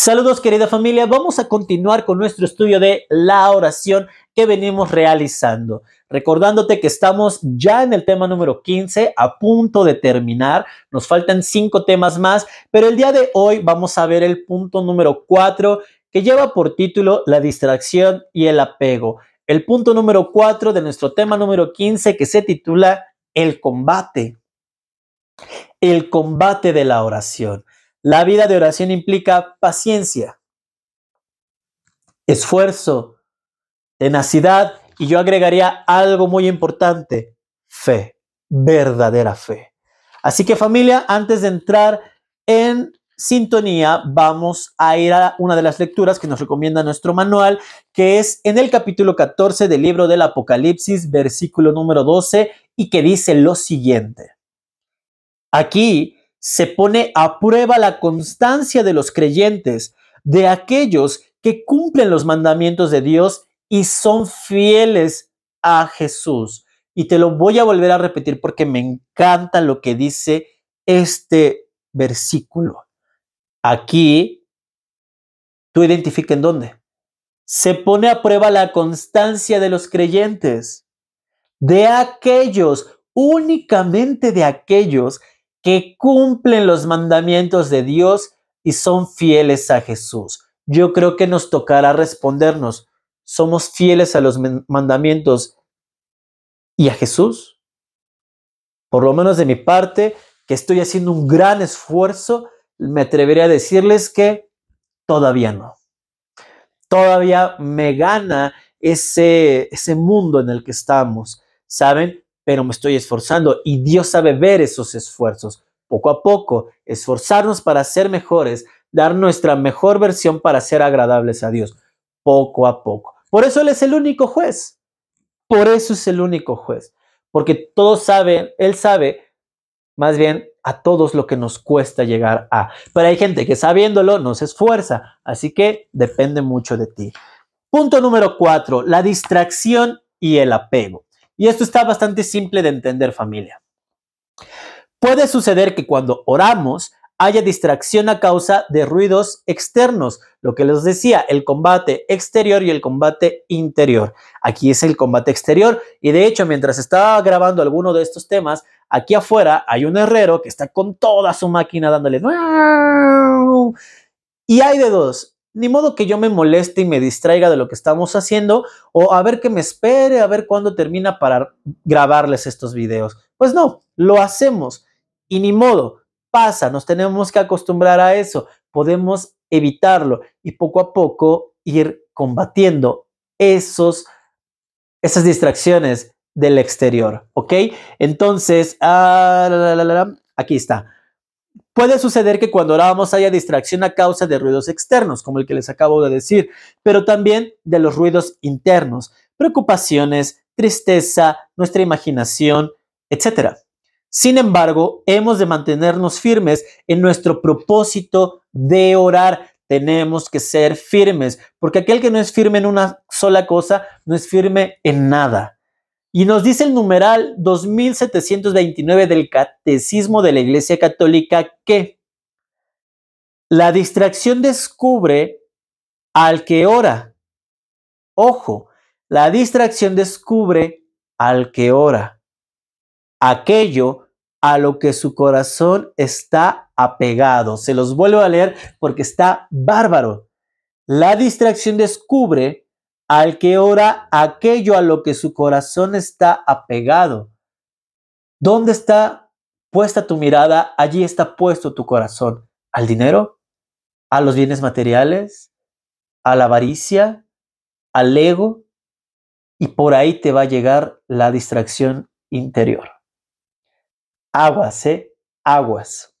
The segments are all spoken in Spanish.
Saludos querida familia, vamos a continuar con nuestro estudio de la oración que venimos realizando. Recordándote que estamos ya en el tema número 15, a punto de terminar, nos faltan cinco temas más, pero el día de hoy vamos a ver el punto número 4 que lleva por título la distracción y el apego. El punto número 4 de nuestro tema número 15 que se titula el combate. El combate de la oración. La vida de oración implica paciencia, esfuerzo, tenacidad y yo agregaría algo muy importante, fe, verdadera fe. Así que familia, antes de entrar en sintonía, vamos a ir a una de las lecturas que nos recomienda nuestro manual, que es en el capítulo 14 del libro del Apocalipsis, versículo número 12, y que dice lo siguiente. Aquí se pone a prueba la constancia de los creyentes, de aquellos que cumplen los mandamientos de Dios y son fieles a Jesús. Y te lo voy a volver a repetir porque me encanta lo que dice este versículo. Aquí, tú identifica en dónde. Se pone a prueba la constancia de los creyentes, de aquellos, únicamente de aquellos que cumplen los mandamientos de Dios y son fieles a Jesús. Yo creo que nos tocará respondernos, ¿somos fieles a los mandamientos y a Jesús? Por lo menos de mi parte, que estoy haciendo un gran esfuerzo, me atreveré a decirles que todavía no. Todavía me gana ese, ese mundo en el que estamos, ¿saben? pero me estoy esforzando y Dios sabe ver esos esfuerzos. Poco a poco, esforzarnos para ser mejores, dar nuestra mejor versión para ser agradables a Dios, poco a poco. Por eso Él es el único juez. Por eso es el único juez. Porque todos saben, Él sabe más bien a todos lo que nos cuesta llegar a. Pero hay gente que sabiéndolo no se esfuerza, así que depende mucho de ti. Punto número cuatro, la distracción y el apego. Y esto está bastante simple de entender familia. Puede suceder que cuando oramos haya distracción a causa de ruidos externos, lo que les decía, el combate exterior y el combate interior. Aquí es el combate exterior y de hecho mientras estaba grabando alguno de estos temas, aquí afuera hay un herrero que está con toda su máquina dándole... Y hay de dos, ni modo que yo me moleste y me distraiga de lo que estamos haciendo o a ver que me espere, a ver cuándo termina para grabarles estos videos. Pues no, lo hacemos y ni modo, pasa, nos tenemos que acostumbrar a eso, podemos evitarlo y poco a poco ir combatiendo esos, esas distracciones del exterior, ¿ok? Entonces, ah, aquí está. Puede suceder que cuando orábamos haya distracción a causa de ruidos externos, como el que les acabo de decir, pero también de los ruidos internos, preocupaciones, tristeza, nuestra imaginación, etc. Sin embargo, hemos de mantenernos firmes en nuestro propósito de orar. Tenemos que ser firmes, porque aquel que no es firme en una sola cosa, no es firme en nada. Y nos dice el numeral 2729 del Catecismo de la Iglesia Católica que la distracción descubre al que ora. Ojo, la distracción descubre al que ora. Aquello a lo que su corazón está apegado. Se los vuelvo a leer porque está bárbaro. La distracción descubre al que ora aquello a lo que su corazón está apegado. ¿Dónde está puesta tu mirada? Allí está puesto tu corazón. ¿Al dinero? ¿A los bienes materiales? ¿A la avaricia? ¿Al ego? Y por ahí te va a llegar la distracción interior. Aguas, ¿eh? Aguas.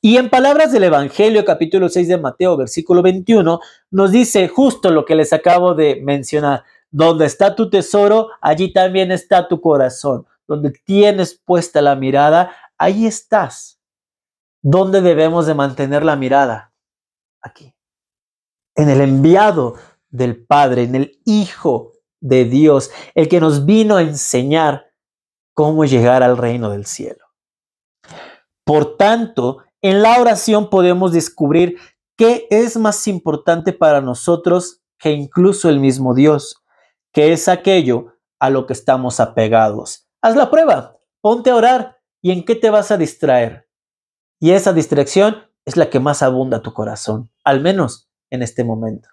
Y en palabras del Evangelio capítulo 6 de Mateo, versículo 21, nos dice justo lo que les acabo de mencionar. Donde está tu tesoro, allí también está tu corazón. Donde tienes puesta la mirada, ahí estás. ¿Dónde debemos de mantener la mirada? Aquí. En el enviado del Padre, en el Hijo de Dios, el que nos vino a enseñar cómo llegar al reino del cielo. Por tanto, en la oración podemos descubrir qué es más importante para nosotros que incluso el mismo Dios, que es aquello a lo que estamos apegados. Haz la prueba, ponte a orar y en qué te vas a distraer. Y esa distracción es la que más abunda tu corazón, al menos en este momento.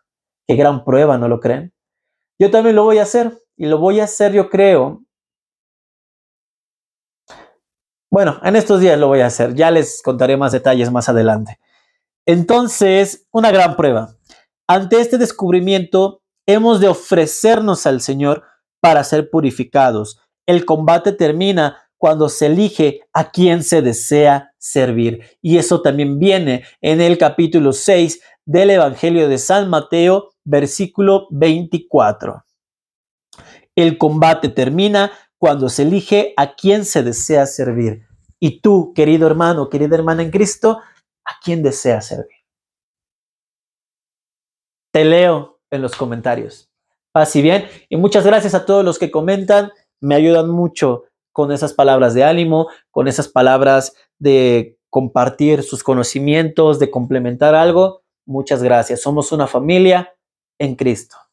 Qué gran prueba, ¿no lo creen? Yo también lo voy a hacer y lo voy a hacer, yo creo, Bueno, en estos días lo voy a hacer. Ya les contaré más detalles más adelante. Entonces, una gran prueba. Ante este descubrimiento, hemos de ofrecernos al Señor para ser purificados. El combate termina cuando se elige a quien se desea servir. Y eso también viene en el capítulo 6 del Evangelio de San Mateo, versículo 24. El combate termina cuando se elige a quién se desea servir. Y tú, querido hermano, querida hermana en Cristo, ¿a quién desea servir? Te leo en los comentarios. Paz y bien. Y muchas gracias a todos los que comentan. Me ayudan mucho con esas palabras de ánimo, con esas palabras de compartir sus conocimientos, de complementar algo. Muchas gracias. Somos una familia en Cristo.